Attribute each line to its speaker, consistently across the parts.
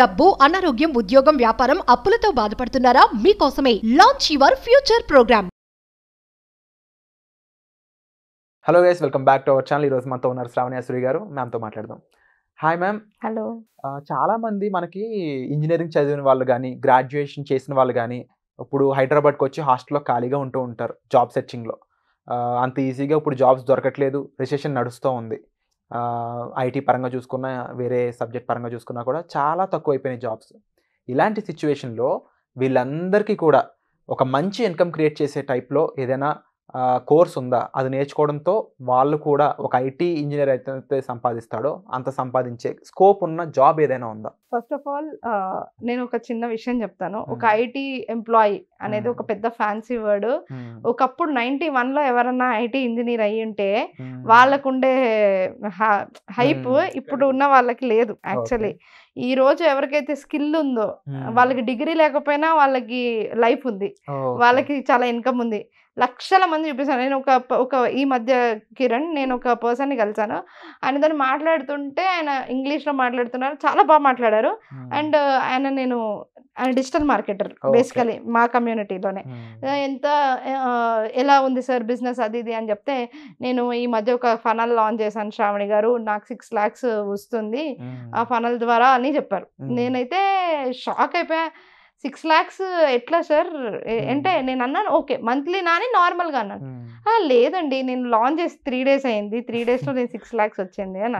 Speaker 1: డబ్బు అనారోగ్యం ఉద్యోగం వ్యాపారం అప్పులతో బాధపడుతున్నారా మీకోసమే launch your future program
Speaker 2: hello guys welcome back to our channel ఈ రోజు మనతో ఉన్నారు శ్రావణ్య గారు మ్యామ్తో మాట్లాడదాం హాయ్ మ్యామ్ హలో చాలా మంది మనకి ఇంజనీరింగ్ చదివిన వాళ్ళు కానీ గ్రాడ్యుయేషన్ చేసిన వాళ్ళు కానీ ఇప్పుడు హైదరాబాద్కి వచ్చి హాస్టల్లో ఖాళీగా ఉంటూ ఉంటారు జాబ్ సెర్చింగ్లో అంత ఈజీగా ఇప్పుడు జాబ్స్ దొరకట్లేదు రిసెషన్ నడుస్తూ ఉంది ఐటీ పరంగా చూసుకున్న వేరే సబ్జెక్ట్ పరంగా చూసుకున్నా కూడా చాలా తక్కువ అయిపోయినాయి జాబ్స్ ఇలాంటి సిచ్యువేషన్లో వీళ్ళందరికీ కూడా ఒక మంచి ఇన్కమ్ క్రియేట్ చేసే టైప్లో ఏదైనా కోర్స్ ఉందా అది నేర్చుకోవడంతో వాళ్ళు కూడా ఒక ఐటీ ఇంజనీర్ అయితే సంపాదిస్తాడో అంత సంపాదించే స్కోప్ ఉన్న జాబ్ ఏదైనా ఉందా
Speaker 1: ఫస్ట్ ఆఫ్ ఆల్ నేను ఒక చిన్న విషయం చెప్తాను ఒక ఐటీ ఎంప్లాయీ అనేది ఒక పెద్ద ఫ్యాన్సీ వర్డ్ ఒకప్పుడు నైన్టీ వన్ లో ఎవరన్నా ఐటీ ఇంజనీర్ అయ్యి ఉంటే వాళ్ళకుండే హైప్ ఇప్పుడు ఉన్న వాళ్ళకి లేదు యాక్చువల్లీ ఈ రోజు ఎవరికైతే స్కిల్ ఉందో వాళ్ళకి డిగ్రీ లేకపోయినా వాళ్ళకి లైఫ్ ఉంది వాళ్ళకి చాలా ఇన్కమ్ ఉంది లక్షల మంది చూపిస్తాను నేను ఒక ఒక ఈ మధ్య కిరణ్ నేను ఒక ని కలిసాను ఆయన దాన్ని మాట్లాడుతుంటే ఆయన ఇంగ్లీష్లో మాట్లాడుతున్నారు చాలా బాగా మాట్లాడారు అండ్ ఆయన నేను డిజిటల్ మార్కెటర్ బేసికలీ మా కమ్యూనిటీలోనే ఎంత ఎలా ఉంది సార్ బిజినెస్ అది ఇది అని చెప్తే నేను ఈ మధ్య ఒక ఫనల్ లాంచ్ చేశాను శ్రావణి గారు నాకు సిక్స్ లాక్స్ వస్తుంది ఆ ఫనల్ ద్వారా అని చెప్పారు నేనైతే షాక్ అయిపోయా సిక్స్ లాక్స్ ఎట్లా సార్ అంటే నేను అన్నాను ఓకే మంత్లీ నాని నార్మల్గా అన్నాను లేదండి నేను లాంచ్ చేసి త్రీ డేస్ అయింది త్రీ డేస్లో నేను సిక్స్ లాక్స్ వచ్చింది అని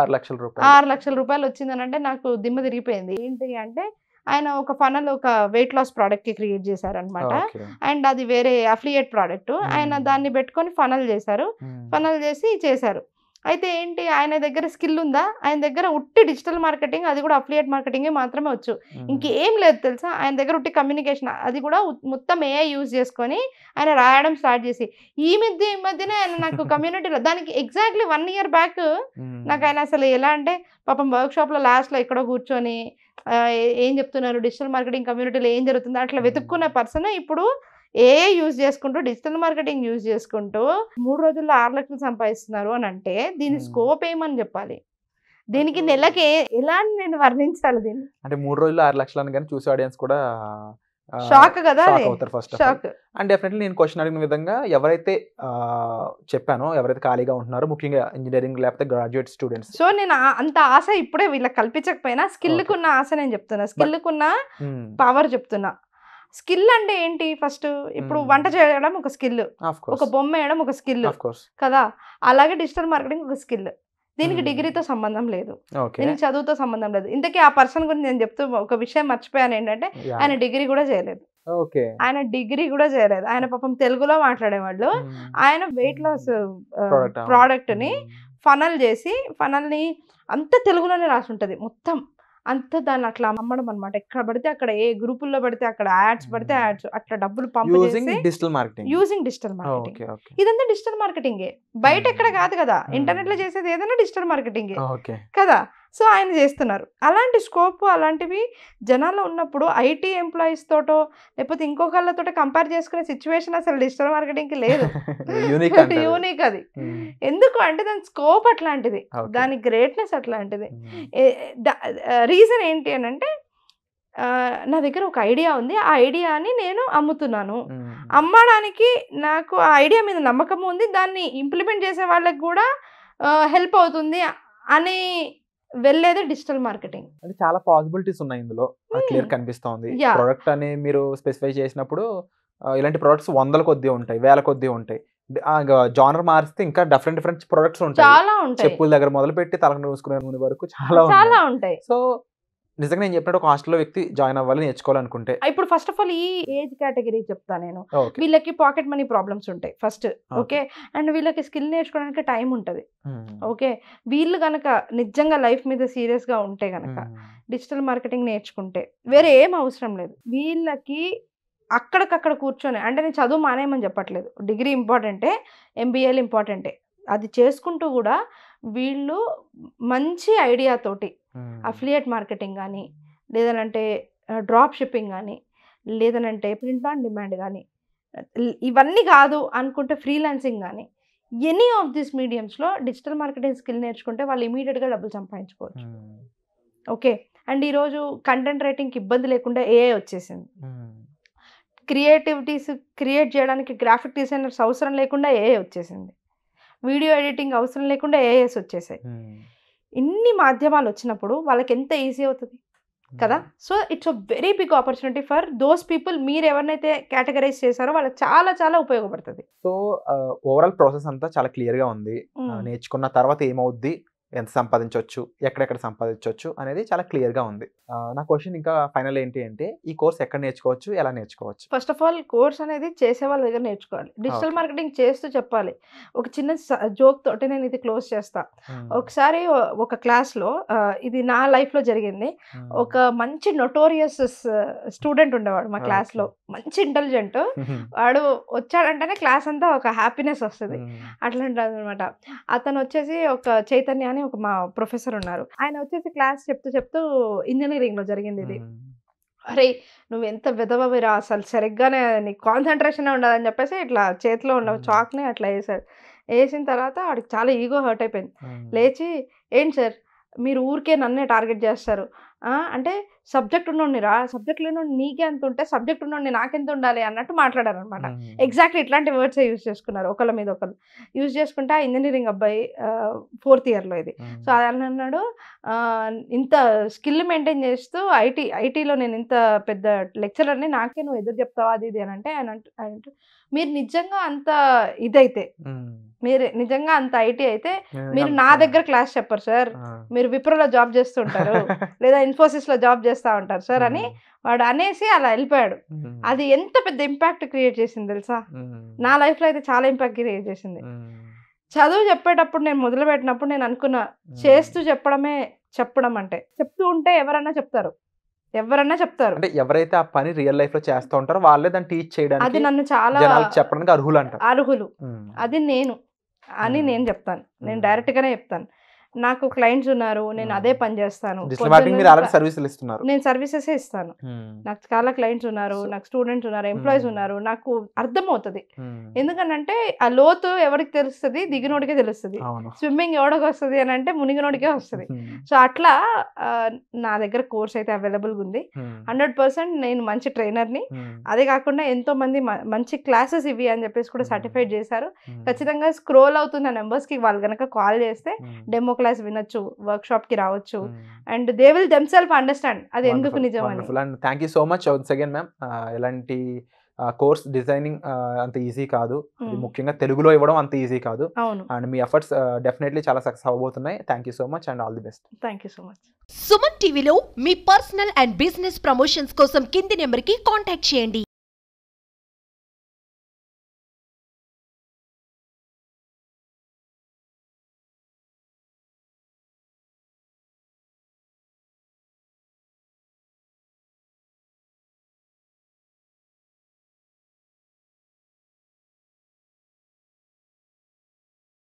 Speaker 2: ఆరు లక్షల రూపాయలు ఆరు
Speaker 1: లక్షల రూపాయలు వచ్చిందని అంటే నాకు దిమ్మ తిరిగిపోయింది ఏంటి అంటే ఆయన ఒక ఫనల్ ఒక వెయిట్ లాస్ ప్రోడక్ట్ కి క్రియేట్ చేశారు అనమాట అండ్ అది వేరే అఫ్లియేట్ ప్రోడక్ట్ ఆయన దాన్ని పెట్టుకొని ఫనల్ చేశారు ఫనల్ చేసి చేశారు అయితే ఏంటి ఆయన దగ్గర స్కిల్ ఉందా ఆయన దగ్గర ఉట్టి డిజిటల్ మార్కెటింగ్ అది కూడా అఫ్లియేట్ మార్కెటింగ్ మాత్రమే వచ్చు ఇంకేం లేదు తెలుసా ఆయన దగ్గర ఉట్టి కమ్యూనికేషన్ అది కూడా మొత్తం ఏఐ యూజ్ చేసుకొని ఆయన రాయడం స్టార్ట్ చేసి ఈ మధ్య ఈ మధ్యనే ఆయన నాకు కమ్యూనిటీలో దానికి ఎగ్జాక్ట్లీ వన్ ఇయర్ బ్యాక్ నాకు ఆయన అసలు ఎలా అంటే పాపం వర్క్ షాప్లో లాస్ట్లో ఎక్కడో కూర్చొని ఏం చెప్తున్నారు డిజిటల్ మార్కెటింగ్ కమ్యూనిటీలో ఏం జరుగుతుంది అట్లా వెతుక్కున్న పర్సన్ ఇప్పుడు ఏ యూజ్ చేసుకుంటూ డిజిటల్ మార్కెటింగ్ యూజ్ చేసుకుంటూ మూడు రోజుల్లో ఆరు లక్షలు సంపాదిస్తున్నారు అని అంటే దీని స్కోప్ ఏమని చెప్పాలి దీనికి నెలకి ఎలా నేను వర్ణించాలి దీన్ని
Speaker 2: అంటే మూడు రోజులు ఆరు లక్షలు అని కానీ చూసే ఆడియన్స్ కూడా షాక్ కదా అవుతారు ఫస్ట్ షాక్ అండ్ డెఫినెట్లీ నేను క్వశ్చన్ అడిగిన విధంగా ఎవరైతే చెప్పానో ఎవరైతే ఖాళీగా ఉంటున్నారో ముఖ్యంగా ఇంజనీరింగ్ లేకపోతే గ్రాడ్యుయేట్ స్టూడెంట్స్
Speaker 1: సో నేను అంత ఆశ ఇప్పుడే వీళ్ళకి కల్పించకపోయినా స్కిల్ కున్న ఆశ నేను చెప్తున్నా స్కిల్ కున్న పవర్ చెప్తున్నా స్కిల్ అంటే ఏంటి ఫస్ట్ ఇప్పుడు వంట చేయడం ఒక స్కిల్ ఒక బొమ్మ వేయడం ఒక స్కిల్ కదా అలాగే డిజిటల్ మార్కెటింగ్ ఒక స్కిల్ దీనికి డిగ్రీతో సంబంధం లేదు దీనికి చదువుతో సంబంధం లేదు ఇంతకీ ఆ పర్సన్ గురించి నేను చెప్తూ ఒక విషయం మర్చిపోయాను ఏంటంటే ఆయన డిగ్రీ కూడా చేయలేదు ఆయన డిగ్రీ కూడా చేయలేదు ఆయన పాపం తెలుగులో మాట్లాడేవాళ్ళు ఆయన వెయిట్ లాస్ ప్రోడక్ట్ ని ఫనల్ చేసి ఫనల్ ని అంత తెలుగులోనే రాసి ఉంటది మొత్తం అంత దాన్ని అట్లా అమ్మడం అనమాట ఎక్కడ పడితే అక్కడ ఏ గ్రూపుల్లో పడితే అక్కడ యాడ్స్ పడితే యాడ్స్ అట్లా డబ్బులు పంపింగ్
Speaker 2: యూజింగ్ డిజిటల్ మార్కెటింగ్
Speaker 1: ఇదంతా డిజిటల్ మార్కెటింగే బయట ఎక్కడ కాదు కదా ఇంటర్నెట్ లో చేసేది ఏదైనా డిజిటల్ మార్కెటింగే కదా సో ఆయన చేస్తున్నారు అలాంటి స్కోప్ అలాంటివి జనాల్లో ఉన్నప్పుడు ఐటీ ఎంప్లాయీస్ తోటో లేకపోతే ఇంకొకళ్ళతో కంపేర్ చేసుకునే సిచ్యువేషన్ అసలు డిజిటల్ మార్కెటింగ్కి లేదు యూనిక్ అది ఎందుకు అంటే దాని స్కోప్ అట్లాంటిది దాని గ్రేట్నెస్ అట్లాంటిది రీజన్ ఏంటి అని అంటే నా దగ్గర ఒక ఐడియా ఉంది ఆ ఐడియాని నేను అమ్ముతున్నాను అమ్మడానికి నాకు ఆ ఐడియా మీద నమ్మకం ఉంది దాన్ని ఇంప్లిమెంట్ చేసే వాళ్ళకి కూడా హెల్ప్ అవుతుంది అని వెళ్ళేది డిజిటల్ మార్కెటింగ్
Speaker 2: అంటే చాలా పాసిబిలిటీస్ ఉన్నాయి ఇందులో క్లియర్ కనిపిస్తోంది ప్రొడక్ట్ అని మీరు స్పెసిఫై చేసినప్పుడు ఇలాంటి ప్రొడక్ట్స్ వందల కొద్దీ ఉంటాయి వేల కొద్దీ ఉంటాయి జానర్ మారిస్తే ఇంకా డిఫరెంట్ డిఫరెంట్ ప్రొడక్ట్స్ ఉంటాయి చాలా ఉంటాయి చెప్పుల దగ్గర మొదలు పెట్టి తలకు నూసుకునే ముందు వరకు చాలా చాలా ఉంటాయి సో నిజంగా నేను చెప్పినట్టు ఒక హాస్టల్లో వ్యక్తి జాయిన్ అవ్వాలి నేర్చుకోవాలనుకుంటే
Speaker 1: ఇప్పుడు ఫస్ట్ ఆఫ్ ఆల్ ఈ ఏజ్ కేటగిరీ చెప్తాను నేను వీళ్ళకి పాకెట్ మనీ ప్రాబ్లమ్స్ ఉంటాయి ఫస్ట్ ఓకే అండ్ వీళ్ళకి స్కిల్ నేర్చుకోవడానికి టైం ఉంటుంది ఓకే వీళ్ళు కనుక నిజంగా లైఫ్ మీద సీరియస్గా ఉంటే కనుక డిజిటల్ మార్కెటింగ్ నేర్చుకుంటే వేరే ఏం అవసరం లేదు వీళ్ళకి అక్కడికక్కడ కూర్చొని అంటే నేను చదువు మానేయమని చెప్పట్లేదు డిగ్రీ ఇంపార్టెంటే ఎంబీఏలు ఇంపార్టెంటే అది చేసుకుంటూ కూడా వీళ్ళు మంచి ఐడియాతోటి అఫిలియేట్ మార్కెటింగ్ కానీ లేదనంటే డ్రాప్ షిప్పింగ్ కానీ లేదనంటే ప్రింట్ ఆన్ డిమాండ్ కానీ ఇవన్నీ కాదు అనుకుంటే ఫ్రీలాన్సింగ్ కానీ ఎనీ ఆఫ్ దిస్ మీడియంస్లో డిజిటల్ మార్కెటింగ్ స్కిల్ నేర్చుకుంటే వాళ్ళు ఇమీడియట్గా డబ్బులు సంపాదించుకోవచ్చు ఓకే అండ్ ఈరోజు కంటెంట్ రైటింగ్కి ఇబ్బంది లేకుండా ఏఐ వచ్చేసింది క్రియేటివిటీస్ క్రియేట్ చేయడానికి గ్రాఫిక్ డిజైనర్స్ అవసరం లేకుండా ఏఐ వచ్చేసింది వీడియో ఎడిటింగ్ అవసరం లేకుండా ఏఐఎస్ వచ్చేసాయి ఇన్ని మాధ్యమాలు వచ్చినప్పుడు వాళ్ళకి ఎంత ఈజీ అవుతుంది కదా so it's a very big opportunity for those people మీరు ఎవరినైతే కేటగరైజ్ చేశారో వాళ్ళకి చాలా చాలా ఉపయోగపడుతుంది
Speaker 2: సో ఓవరాల్ ప్రాసెస్ అంతా చాలా క్లియర్గా ఉంది నేర్చుకున్న తర్వాత ఏమవుద్ది ఎంత సంపాదించవచ్చు ఎక్కడెక్కడ సంపాదించవచ్చు అనేది చాలా క్లియర్గా ఉంది నా క్వశ్చన్ ఇంకా ఫైనల్ ఏంటి అంటే ఈ కోర్స్ ఎక్కడ నేర్చుకోవచ్చు ఎలా నేర్చుకోవచ్చు
Speaker 1: ఫస్ట్ ఆఫ్ ఆల్ కోర్స్ అనేది చేసే వాళ్ళ దగ్గర నేర్చుకోవాలి డిజిటల్ మార్కెటింగ్ చేస్తూ చెప్పాలి ఒక చిన్న జోక్ తోటి నేను ఇది క్లోజ్ చేస్తా ఒకసారి ఒక క్లాస్లో ఇది నా లైఫ్లో జరిగింది ఒక మంచి నొటోరియస్ స్టూడెంట్ ఉండేవాడు మా క్లాస్లో మంచి ఇంటెలిజెంట్ వాడు వచ్చాడంటేనే క్లాస్ అంతా ఒక హ్యాపీనెస్ వస్తుంది అట్లాంటి అనమాట అతను వచ్చేసి ఒక చైతన్య అని ఒక మా ప్రొఫెసర్ ఉన్నారు ఆయన వచ్చేసి క్లాస్ చెప్తూ చెప్తూ ఇంజనీరింగ్లో జరిగింది ఇది అరే నువ్వు ఎంత విధవరా అసలు సరిగ్గానే కాన్సన్ట్రేషన్ ఉండదు ఉండదని చెప్పేసి ఇట్లా చేతిలో ఉన్న చాక్ని అట్లా వేసాడు వేసిన తర్వాత వాడికి చాలా ఈగో హర్ట్ అయిపోయింది లేచి ఏంటి సార్ మీరు ఊరికే నన్నే టార్గెట్ చేస్తారు అంటే సబ్జెక్ట్ ఉన్నోడిని రా సబ్జెక్ట్ లేని నీకే ఎంత ఉంటే సబ్జెక్ట్ ఉన్నోడిని నాకెంత ఉండాలి అన్నట్టు మాట్లాడారు అనమాట ఎగ్జాక్ట్లీ ఇట్లాంటి వర్డ్స్ యూజ్ చేసుకున్నారు ఒకళ్ళ మీద ఒకళ్ళు యూజ్ చేసుకుంటే ఆ ఇంజనీరింగ్ అబ్బాయి ఫోర్త్ ఇయర్లో ఇది సో అది అన్నాడు ఇంత స్కిల్ మెయింటైన్ చేస్తూ ఐటీ ఐటీలో నేను ఇంత పెద్ద లెక్చరర్ని నాకే నువ్వు ఎదురు చెప్తావా అది ఇది అని అంటే ఆయన మీరు నిజంగా అంత ఇదైతే మీరు నిజంగా అంత ఐటీ అయితే మీరు నా దగ్గర క్లాస్ చెప్పరు సార్ మీరు విప్రోలో జాబ్ చేస్తుంటారు లేదా ఇన్ఫోసిస్లో జాబ్ చేస్తూ ఉంటారు సార్ అని వాడు అనేసి అలా వెళ్ళిపోయాడు అది ఎంత పెద్ద ఇంపాక్ట్ క్రియేట్ చేసింది తెలుసా నా లైఫ్లో అయితే చాలా ఇంపాక్ట్ క్రియేట్ చేసింది చదువు చెప్పేటప్పుడు నేను మొదలు పెట్టినప్పుడు నేను అనుకున్నా చేస్తూ చెప్పడమే చెప్పడం అంటే చెప్తూ ఉంటే ఎవరైనా చెప్తారు
Speaker 2: ఎవరన్నా చెప్తారు అంటే ఎవరైతే ఆ పని రియల్ లైఫ్ లో చేస్తూ ఉంటారో వాళ్ళే దాన్ని టీచ్ చేయడానికి అది నన్ను చాలా చెప్పడానికి అర్హులు అంటారు
Speaker 1: అర్హులు అది నేను అని నేను చెప్తాను నేను డైరెక్ట్ గానే చెప్తాను నాకు క్లయింట్స్ ఉన్నారు నేను అదే పని చేస్తాను నేను సర్వీసెస్ ఇస్తాను నాకు చాలా క్లయింట్స్ ఉన్నారు నాకు స్టూడెంట్స్ ఉన్నారు ఎంప్లాయీస్ ఉన్నారు నాకు అర్థం అవుతుంది ఎందుకంటే ఆ లోతు ఎవరికి తెలుస్తుంది దిగినోడికే తెలుస్తుంది స్విమ్మింగ్ ఎవడికి వస్తుంది అని అంటే మునిగినోడికే వస్తుంది సో అట్లా నా దగ్గర కోర్స్ అయితే అవైలబుల్ ఉంది హండ్రెడ్ పర్సెంట్ నేను మంచి ట్రైనర్ ని అదే కాకుండా ఎంతో మంది మంచి క్లాసెస్ ఇవి అని చెప్పేసి కూడా సర్టిఫైడ్ చేశారు ఖచ్చితంగా స్క్రోల్ అవుతున్న కి వాళ్ళు కనుక కాల్ చేస్తే డెమో క్లాస్ వినొచ్చు వర్క్ షాప్ కి రావచ్చు and they will them self understand అది ఎందుకు నిజం
Speaker 2: and thank you so much second ma'am ఎలాంటి కోర్స్ uh, డిజైనింగ్ uh, అంత ఈజీ కాదు hmm. ముఖ్యంగా తెలుగులో ఇవ్వడం అంత ఈజీ కాదు అండ్ మీ ఎఫర్ట్స్ డెఫినెట్లీ uh, చాలా సక్సెస్ అవబోతున్నాయి thank you so much and all the best
Speaker 1: thank you so much Suman టీవీలో మీ పర్సనల్
Speaker 2: అండ్ బిజినెస్ ప్రమోషన్స్ కోసం కింది నెంబర్ కి కాంటాక్ట్ చేయండి